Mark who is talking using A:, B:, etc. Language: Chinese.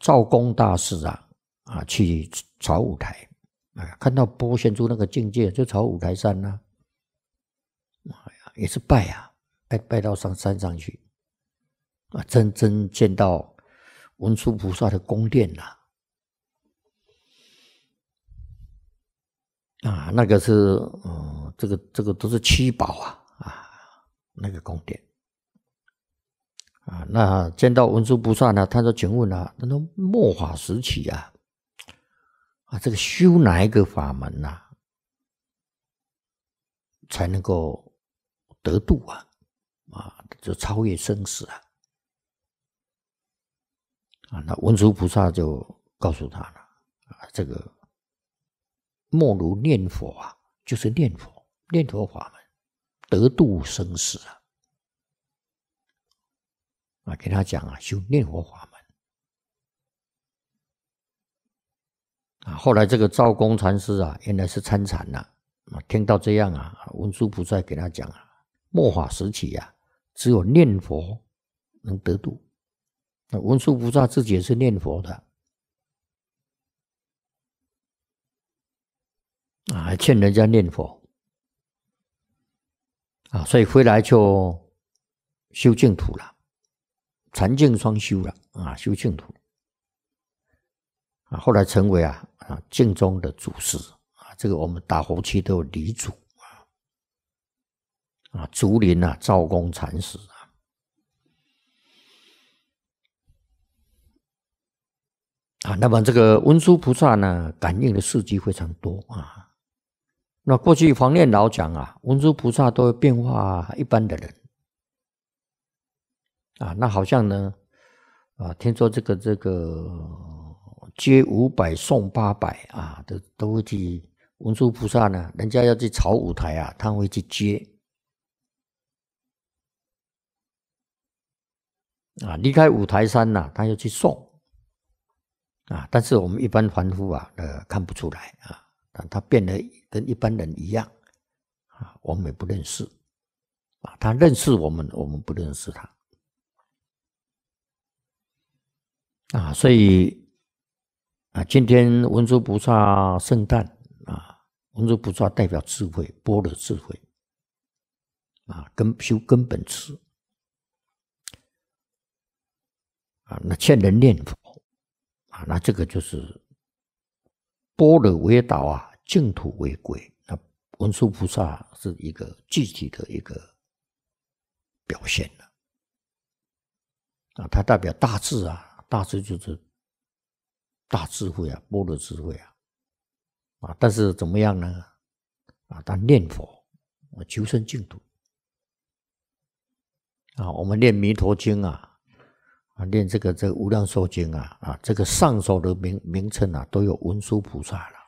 A: 赵公大师啊啊，去朝五台啊，看到波现珠那个境界，就朝五台山呐，也是拜啊，拜拜到上山上去啊，真真见到文殊菩萨的宫殿呐啊，那个是嗯，这个这个都是七宝啊啊，那个宫殿。啊，那见到文殊菩萨呢？他就请问啊，那末法时期啊，啊，这个修哪一个法门呐，才能够得度啊？啊，就超越生死啊？啊，那文殊菩萨就告诉他了：啊，这个莫如念佛啊，就是念佛，念佛法门，得度生死啊。”啊，给他讲啊，修念佛法门啊。后来这个赵公禅师啊，原来是参禅呐。啊，听到这样啊，文殊菩萨给他讲啊，末法时期啊，只有念佛能得度。那文殊菩萨自己也是念佛的啊，还劝人家念佛啊，所以回来就修净土了。禅净双修了啊，修净土啊，后来成为啊啊净宗的祖师啊。这个我们打后期都有黎祖啊，啊竹林啊赵公禅师啊。啊，那么这个文殊菩萨呢，感应的事迹非常多啊。那过去黄念老讲啊，文殊菩萨都会变化一般的人。啊，那好像呢，啊，听说这个这个接五百送八百啊，都都会去文殊菩萨呢，人家要去朝舞台啊，他会去接，啊，离开五台山呐，他要去送，啊，但是我们一般凡夫啊，呃，看不出来啊，但他变得跟一般人一样啊，我们也不认识啊，他认识我们，我们不认识他。啊，所以啊，今天文殊菩萨圣诞啊，文殊菩萨代表智慧，般若智慧啊，根修根本智啊，那劝人念佛啊，那这个就是般若为道啊，净土为归。那文殊菩萨是一个具体的一个表现了啊，它代表大智啊。大师就是大智慧啊，般若智慧啊，啊，但是怎么样呢？啊，他念佛啊，求生净土啊，我们念弥陀经啊，啊，念这个这个无量寿经啊，啊，这个上首的名名称啊，都有文殊菩萨了。